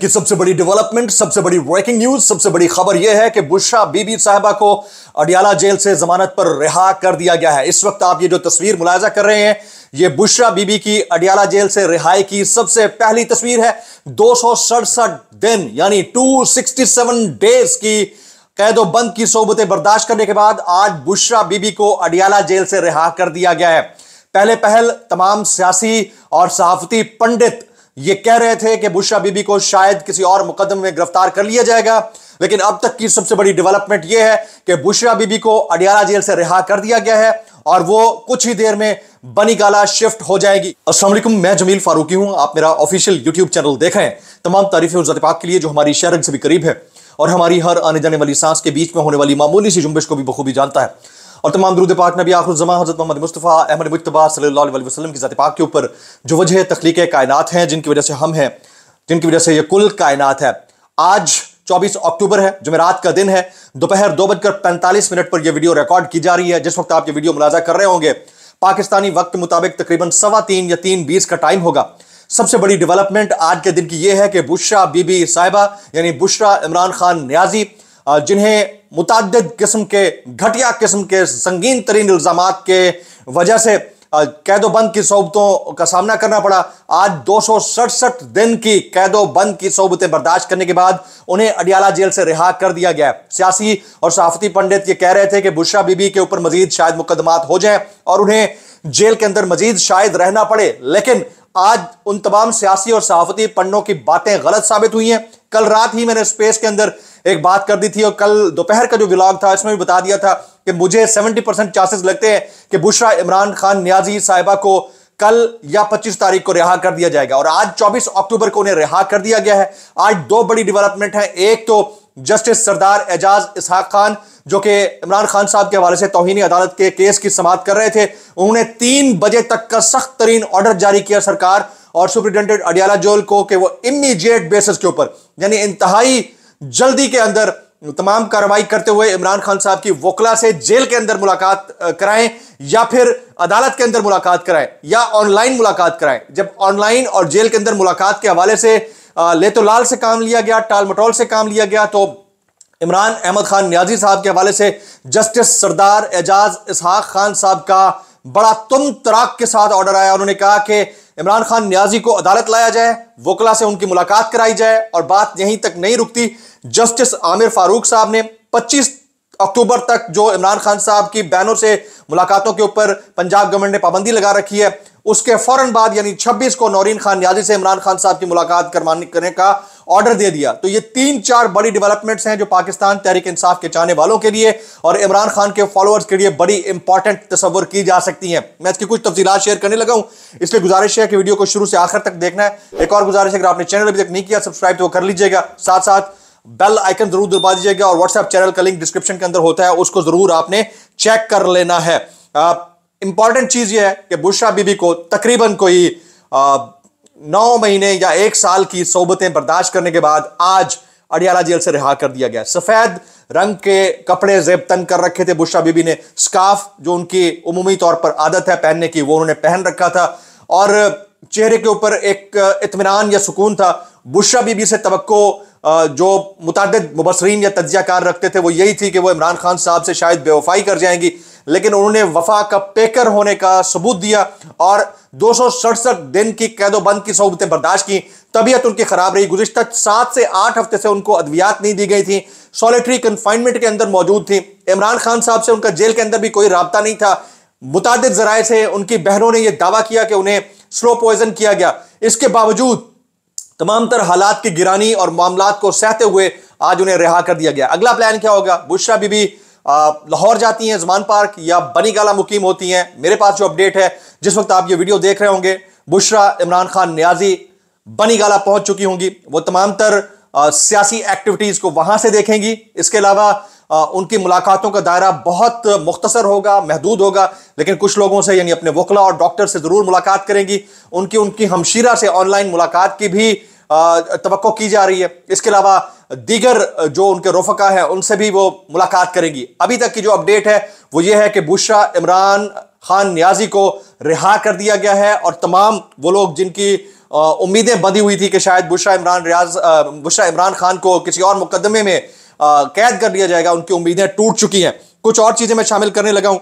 की सबसे बड़ी डेवलपमेंट सबसे बड़ी ब्रेकिंग न्यूज सबसे बड़ी खबर यह है कि बुशा बीबी साहबा को अडियाला जेल से जमानत पर रिहा कर दिया गया है इस वक्त आप ये जो तस्वीर मुलायजा कर रहे हैं ये बुशरा बीबी की अडियाला जेल से रिहाई की सबसे पहली तस्वीर है दो दिन यानी टू डेज की कैदो बंद की सोबतें बर्दाश्त करने के बाद आज बुशरा बीबी को अडियाला जेल से रिहा कर दिया गया है पहले पहल तमाम सियासी और सहाफती पंडित ये कह रहे थे कि बुशरा बीबी को शायद किसी और मुकदमे में गिरफ्तार कर लिया जाएगा लेकिन अब तक की सबसे बड़ी डेवलपमेंट यह है कि बुशरा बीबी को अडियाला जेल से रिहा कर दिया गया है और वो कुछ ही देर में बनीगाला शिफ्ट हो जाएगी असलम मैं जमील फारूकी हूं आप मेरा ऑफिशियल यूट्यूब चैनल देख रहे हैं तमाम तारीफें उजरत पाक के लिए जो हमारी शहर से भी करीब है और हमारी हर आने जाने वाली सांस के बीच में होने वाली मामूली सी जुम्बिश को भी बखूबी जानता है और तमाम दरूद पाक नबी जमा हज़रत मोहम्मद मुस्तफ़ा अहमद मुतबा सल्ला वसलम की ज़ात पाक के ऊपर जो वजह तख्लीक कायनात हैं जिनकी वजह से हम हैं जिनकी वजह से यह कुल कायनात है आज 24 अक्टूबर है जुमेरात का दिन है दोपहर दो बजकर पैंतालीस मिनट पर यह वीडियो रिकॉर्ड की जा रही है जिस वक्त आप ये वीडियो मुलाजा कर रहे होंगे पाकिस्तानी वक्त मुताबिक तकरीबन सवा तीन या तीन बीस का टाइम होगा सबसे बड़ी डेवलपमेंट आज के दिन की यह है कि बुशरा बीबी साहिबा यानी बुशरा इमरान खान न्याजी जिन्हें मुतद किस्म के घटिया किस्म के संगीन तरीन इल्ज़ाम के वजह से कैदोबंद की सोबतों का सामना करना पड़ा आज दो दिन की कैदो बंद की सोबतें बर्दाश्त करने के बाद उन्हें अडियाला जेल से रिहा कर दिया गया सियासी और सहाफती पंडित ये कह रहे थे कि बुशरा बीबी के ऊपर मजीद शायद मुकदमात हो जाए और उन्हें जेल के अंदर मजीद शायद रहना पड़े लेकिन आज उन तमाम सियासी और सहाफती पंडों की बातें गलत साबित हुई हैं कल रात ही मैंने स्पेस के अंदर एक बात कर दी थी और कल दोपहर का जो व्लॉग था इसमें भी बता दिया था कि मुझे 70 परसेंट चांसेस लगते हैं कि बुशरा इमरान खान न्याजी साहिबा को कल या 25 तारीख को रिहा कर दिया जाएगा और आज 24 अक्टूबर को उन्हें रिहा कर दिया गया है आज दो बड़ी डेवलपमेंट है एक तो जस्टिस सरदार एजाज इसहाक खान जो कि इमरान खान साहब के हवाले से तोहनी अदालत के केस की समाप्त कर रहे थे उन्होंने तीन बजे तक का सख्त तरीन ऑर्डर जारी किया सरकार और सुप्रिंटेंडेंट अडियाला जोल को कि वो इमीजिएट बेसिस के ऊपर यानी इंतहाई जल्दी के अंदर तमाम कार्रवाई करते हुए इमरान खान साहब की वकला से जेल के अंदर मुलाकात कराएं या फिर अदालत के अंदर मुलाकात कराएं या ऑनलाइन मुलाकात कराएं जब ऑनलाइन और जेल के अंदर मुलाकात के हवाले से लेतोलाल से काम लिया गया मटोल से काम लिया गया तो इमरान अहमद खान न्याजी साहब के हवाले से जस्टिस सरदार एजाज इसहाक खान साहब का बड़ा तुम तराक के साथ ऑर्डर आया उन्होंने कहा कि इमरान खान न्याजी को अदालत लाया जाए वकला से उनकी मुलाकात कराई जाए और बात यहीं तक नहीं रुकती जस्टिस आमिर फारूक साहब ने 25 अक्टूबर तक जो इमरान खान साहब की बैनों से मुलाकातों के ऊपर पंजाब गवर्नमेंट ने पाबंदी लगा रखी है उसके फौरन बाद यानी 26 को नौरीन खान न्याजी से इमरान खान साहब की मुलाकात करवाने करने का ऑर्डर दे दिया तो ये तीन चार बड़ी डेवलपमेंट्स हैं जो पाकिस्तान तहरीक इंसाफ के चाहने वालों के लिए और इमरान खान के फॉलोअर्स के लिए बड़ी इंपॉर्टेंट तस्वर की जा सकती है मैं इसकी कुछ तफसीत शेयर करने लगा हूं इसलिए गुजारिश है कि वीडियो को शुरू से आखिर तक देखना है एक और गुजारिश अगर आपने चैनल अभी तक नहीं किया सब्सक्राइब तो कर लीजिएगा साथ साथ बेल आइकन जरूर दबा दीजिएगा और व्हाट्सएप चैनल का लिंक डिस्क्रिप्शन के अंदर होता है उसको जरूर आपने चेक कर लेना है आप इंपॉर्टेंट चीज़ यह है कि बुशरा बीबी को तकरीबन कोई नौ महीने या एक साल की सोबतें बर्दाश्त करने के बाद आज अडियाला जेल से रिहा कर दिया गया सफ़ेद रंग के कपड़े जेब तन कर रखे थे बुशरा बीबी ने स्काफ जो उनकी उमूमी तौर पर आदत है पहनने की वो उन्होंने पहन रखा था और चेहरे के ऊपर एक इतमान या सुकून था बुशरा बीबी से तो जो मुतद मुबसरीन या कार रखते थे वो यही थी कि वो इमरान खान साहब से शायद बेवफाई कर जाएंगी लेकिन उन्होंने वफा का पेकर होने का सबूत दिया और दो दिन की कैदोबंद की सहूबतें बर्दाश्त की तबीयत उनकी खराब रही गुजशत सात से आठ हफ्ते से उनको अद्वियात नहीं दी गई थी सॉलिटरी कन्फाइनमेंट के अंदर मौजूद थी इमरान खान साहब से उनका जेल के अंदर भी कोई रबता नहीं था मुताद जराए से उनकी बहनों ने यह दावा किया कि उन्हें स्लो पॉइजन किया गया इसके बावजूद तमाम तर हालात की गिरानी और मामला को सहते हुए आज उन्हें रिहा कर दिया गया अगला प्लान क्या होगा बुशरा बीबी लाहौर जाती हैं जमान पार्क या बनी गाला मुकीम होती हैं मेरे पास जो अपडेट है जिस वक्त आप ये वीडियो देख रहे होंगे बुशरा इमरान खान न्याजी बनी गाला पहुंच चुकी होंगी वो तमाम तर सियासी एक्टिविटीज़ को वहां से देखेंगी इसके अलावा उनकी मुलाकातों का दायरा बहुत मुख्तसर होगा महदूद होगा लेकिन कुछ लोगों से यानी अपने वकला और डॉक्टर से ज़रूर मुलाकात करेंगी उनकी उनकी हमशीरा से ऑनलाइन मुलाकात की भी तो की जा रही है इसके अलावा दीगर जो उनके रोफका है उनसे भी वो मुलाकात करेंगी अभी तक की जो अपडेट है वो ये है कि बुशरा इमरान खान न्याजी को रिहा कर दिया गया है और तमाम वो लोग जिनकी उम्मीदें बंधी हुई थी कि शायद बुशरा इमरान रियाज बुशरा इमरान खान को किसी और मुकदमे में कैद कर दिया जाएगा उनकी उम्मीदें टूट चुकी हैं कुछ और चीज़ें मैं शामिल करने लगा हूँ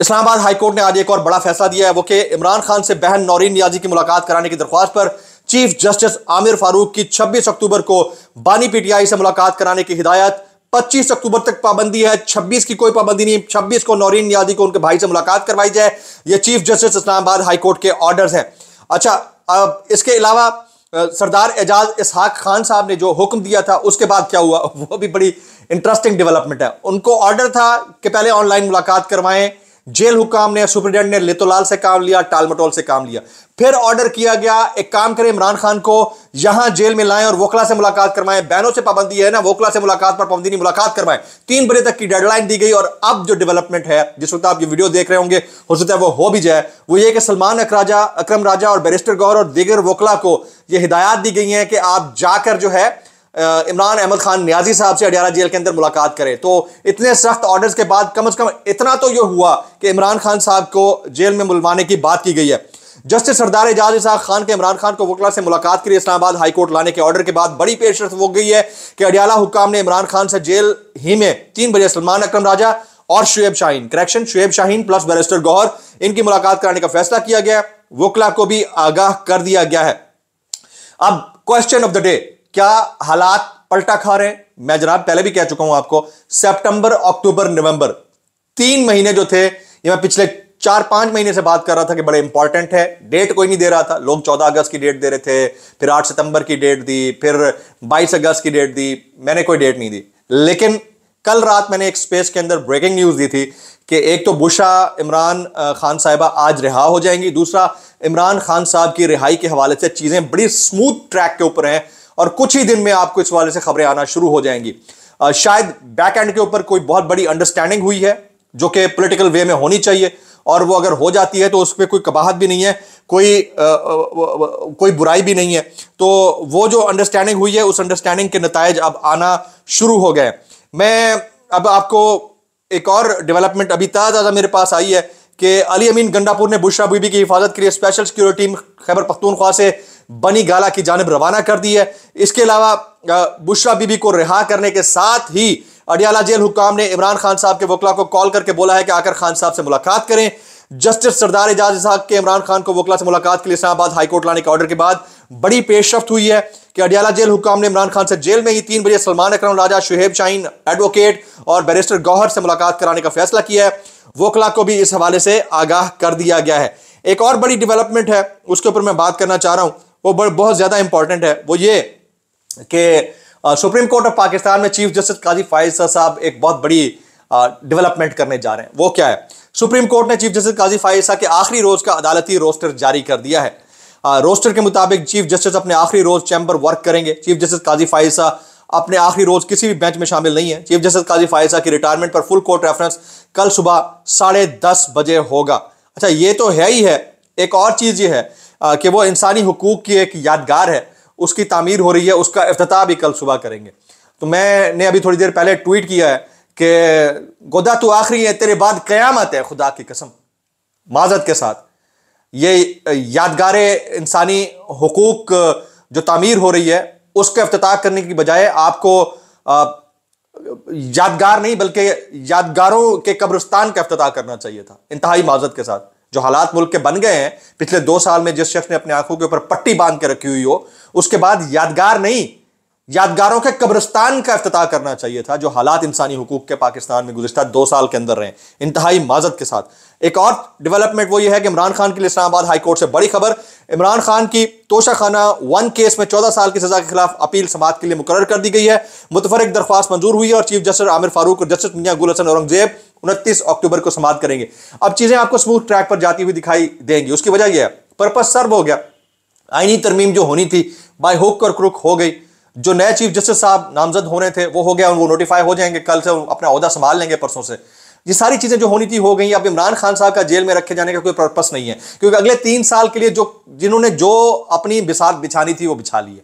इस्लामाबाद हाईकोर्ट ने आज एक और बड़ा फैसला दिया है वो कि इमरान खान से बहन नौरीन नियाजी की मुलाकात कराने की दरख्वास्त पर चीफ जस्टिस आमिर फारूक की 26 अक्टूबर को बानी पीटीआई से मुलाकात कराने की हिदायत 25 अक्टूबर तक पाबंदी है 26 की कोई पाबंदी नहीं 26 को नौरीन यादी को उनके भाई से मुलाकात करवाई जाए यह चीफ जस्टिस इस्लामाबाद हाईकोर्ट के ऑर्डर्स हैं अच्छा अब इसके अलावा सरदार एजाज इसहाक खान साहब ने जो हुक्म दिया था उसके बाद क्या हुआ वो भी बड़ी इंटरेस्टिंग डेवलपमेंट है उनको ऑर्डर था कि पहले ऑनलाइन मुलाकात करवाएं जेल हुकाम ने सुप्रिटेंडेंट ने लेतोलाल से काम लिया टालमटोल से काम लिया फिर ऑर्डर किया गया एक काम करें इमरान खान को यहां जेल में लाएं और वोकला से मुलाकात करवाएं बैनों से पाबंदी है ना वोकला से मुलाकात पर पाबंदी नहीं मुलाकात करवाएं तीन बजे तक की डेडलाइन दी गई और अब जो डेवलपमेंट है जिस वक्त आप ये वीडियो देख रहे होंगे हो सकता है वो हो भी जाए वो ये कि सलमान अकराजा अक्रम राजा और बैरिस्टर गौर और दीगर वोकला को ये हिदायत दी गई है कि आप जाकर जो है इमरान अहमद खान न्याजी साहब से अडियाला जेल के अंदर मुलाकात करे तो इतने सख्त ऑर्डर्स के बाद कम अज कम इतना तो यह हुआ कि इमरान खान साहब को जेल में मुलवाने की बात की गई है जस्टिस सरदार एजाज इसाक खान के इमरान खान को वकला से मुलाकात के लिए इस्लामाबाद हाईकोर्ट लाने के ऑर्डर के बाद बड़ी पेशरफ हो गई है कि अडियाला हुकाम ने इमरान खान से जेल ही में तीन बजे सलमान अक्रम राजा और Shoaib Shaheen correction Shoaib Shaheen plus barrister Gohar इनकी मुलाकात कराने का फैसला किया गया वकला को भी आगाह कर दिया गया है अब क्वेश्चन ऑफ द डे क्या हालात पलटा खा रहे हैं मैं जनाब पहले भी कह चुका हूं आपको सितंबर अक्टूबर नवंबर तीन महीने जो थे ये मैं पिछले चार पांच महीने से बात कर रहा था कि बड़े इंपॉर्टेंट है डेट कोई नहीं दे रहा था लोग चौदह अगस्त की डेट दे रहे थे फिर आठ सितंबर की डेट दी फिर बाईस अगस्त की डेट दी मैंने कोई डेट नहीं दी लेकिन कल रात मैंने एक स्पेस के अंदर ब्रेकिंग न्यूज़ दी थी कि एक तो बुशा इमरान खान साहिबा आज रिहा हो जाएंगी दूसरा इमरान खान साहब की रिहाई के हवाले से चीज़ें बड़ी स्मूथ ट्रैक के ऊपर हैं और कुछ ही दिन में आपको इस वाले से खबरें आना शुरू हो जाएंगी शायद बैक एंड के ऊपर कोई बहुत बड़ी अंडरस्टैंडिंग हुई है जो कि पॉलिटिकल वे में होनी चाहिए और वो अगर हो जाती है तो पर कोई कबाहत भी नहीं है कोई आ, आ, आ, कोई बुराई भी नहीं है तो वो जो अंडरस्टैंडिंग हुई है उस अंडरस्टैंडिंग के नतज अब आना शुरू हो गए मैं अब आपको एक और डेवलपमेंट अभी ताज़ा मेरे पास आई है कि अली अमीन गंडापुर ने बुशरा बीबी की हिफाजत के लिए special security team Khyber Pakhtunkhwa से बनी गाला की जानब रवाना कर दी है इसके अलावा बुशरा बीबी को रिहा करने के साथ ही अडियाला जेल हुकाम ने इमरान खान साहब के वकला को कॉल करके बोला है कि आकर खान साहब से मुलाकात करें जस्टिस सरदार एजाज साहब के इमरान खान को वकला से मुलाकात के लिए इस्लामाबाद हाईकोर्ट लाने के ऑर्डर के बाद बड़ी पेशरफ हुई है कि अडियाला जेल हुकाम ने इमरान खान से जेल में ही तीन बजे सलमान अक्रम राजा शुहेब शाहीन एडवोकेट और बैरिस्टर गौहर से मुलाकात कराने का फैसला किया है वोकला को भी इस हवाले से आगाह कर दिया गया है एक और बड़ी डेवलपमेंट है उसके ऊपर मैं बात करना चाह रहा हूं वो बहुत ज़्यादा इंपॉर्टेंट है वो ये कि सुप्रीम कोर्ट ऑफ पाकिस्तान में चीफ जस्टिस काजी फायज साहब एक बहुत बड़ी डेवलपमेंट करने जा रहे हैं वो क्या है सुप्रीम कोर्ट ने चीफ जस्टिस काजी फायज साहब के आखिरी रोज़ का अदालती रोस्टर जारी कर दिया है आ, रोस्टर के मुताबिक चीफ जस्टिस अपने आखिरी रोज़ चैम्बर वर्क करेंगे चीफ जस्टिस काजी फायज साहब अपने आखिरी रोज़ किसी भी बेंच में शामिल नहीं है चीफ जस्टिस काजी फायज साहब की रिटायरमेंट पर फुल कोर्ट रेफरेंस कल सुबह साढ़े दस बजे होगा अच्छा ये तो है ही है एक और चीज़ ये है कि वो इंसानी हकूक़ की एक यादगार है उसकी तामीर हो रही है उसका अफ्ताह भी कल सुबह करेंगे तो मैंने अभी थोड़ी देर पहले ट्वीट किया है कि गोदा तो आखिरी है तेरे बाद क़्यामत है खुदा की कसम माजत के साथ ये यादगार इंसानी हकूक़ जो तामीर हो रही है उसके अफ्ताह करने की बजाय आपको यादगार नहीं बल्कि यादगारों के कब्रस्तान का अफ्ताह करना चाहिए था इंतहाई माजत के साथ जो हालात मुल्क के बन गए हैं पिछले दो साल में जिस शख्स ने अपनी आंखों के ऊपर पट्टी बांध के रखी हुई हो उसके बाद यादगार नहीं यादगारों के कब्रस्तान का अफ्ताह करना चाहिए था जो हालात इंसानी हकूक के पाकिस्तान में गुजशत दो साल के अंदर रहे इंतहाई माजत के साथ एक और डेवलपमेंट वो ये है कि इमरान खान के लिए इस्लामाबाद हाईकोर्ट से बड़ी खबर इमरान खान की तोशा खाना वन केस में चौदह साल की सजा के खिलाफ अपील समाज के लिए मुकर कर दी गई है मुतफरक दरख्वास्त मंजूर हुई है और चीफ जस्टिस आमिर फारूक और जस्टिस मियाँ गुल हसन औरंगजेब उनतीस अक्टूबर को समाप्त करेंगे अब चीजें आपको स्मूथ ट्रैक पर जाती हुई दिखाई देंगी उसकी वजह यह है पर्पज सर्व हो गया आईनी तरमीम जो होनी थी बाय हुक और क्रुक हो गई जो नए चीफ जस्टिस साहब नामजद होने थे वो हो गया वो नोटिफाई हो जाएंगे कल से अपना अहदा संभाल लेंगे परसों से ये सारी चीज़ें जो होनी थी हो गई अब इमरान खान साहब का जेल में रखे जाने का कोई पर्पस नहीं है क्योंकि अगले तीन साल के लिए जो जिन्होंने जो अपनी बिसात बिछानी थी वो बिछा ली है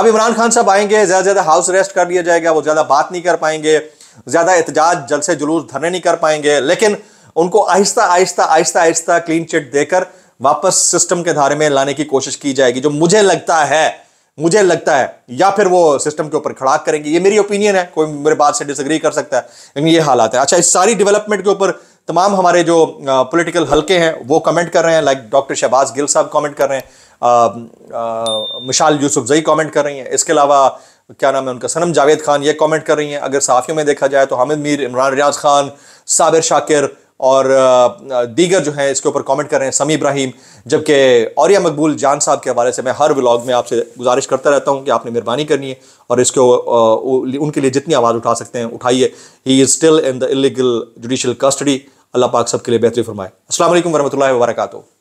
अब इमरान खान साहब आएंगे ज़्यादा ज़्यादा हाउस अरेस्ट कर लिया जाएगा वो ज़्यादा बात नहीं कर पाएंगे ज़्यादा एहतजाज जल से जुलूस धरने नहीं कर पाएंगे लेकिन उनको आहिस्ता आहिस्ता आहिस्ता आहिस्ता क्लीन चिट देकर वापस सिस्टम के धारे में लाने की कोशिश की जाएगी जो मुझे लगता है मुझे लगता है या फिर वो सिस्टम के ऊपर खड़ा करेंगे ये मेरी ओपिनियन है कोई मेरे बात से डिसग्री कर सकता है लेकिन ये हालात है अच्छा इस सारी डेवलपमेंट के ऊपर तमाम हमारे जो पॉलिटिकल हल्के हैं वो कमेंट कर रहे हैं लाइक डॉक्टर शहबाज गिल साहब कमेंट कर रहे हैं मिशाल यूसुफ जई कमेंट कर रही हैं इसके अलावा क्या नाम है उनका सनम जावेद खान ये कमेंट कर रही हैं अगर साफियों में देखा जाए तो हामिद मीर इमरान रियाज खान साबिर शाकिर और दीगर जो हैं इसके ऊपर कमेंट कर रहे हैं समी इब्राहिम जबकि औरिया मकबूल जान साहब के हवाले से मैं हर व्लॉग में आपसे गुजारिश करता रहता हूं कि आपने मेहरबानी करनी है और इसको उनके लिए जितनी आवाज़ उठा सकते हैं उठाइए he is still in the illegal judicial custody Allah पाक सब के लिए बेहतरी फरमाए असल वरम्ह वर्का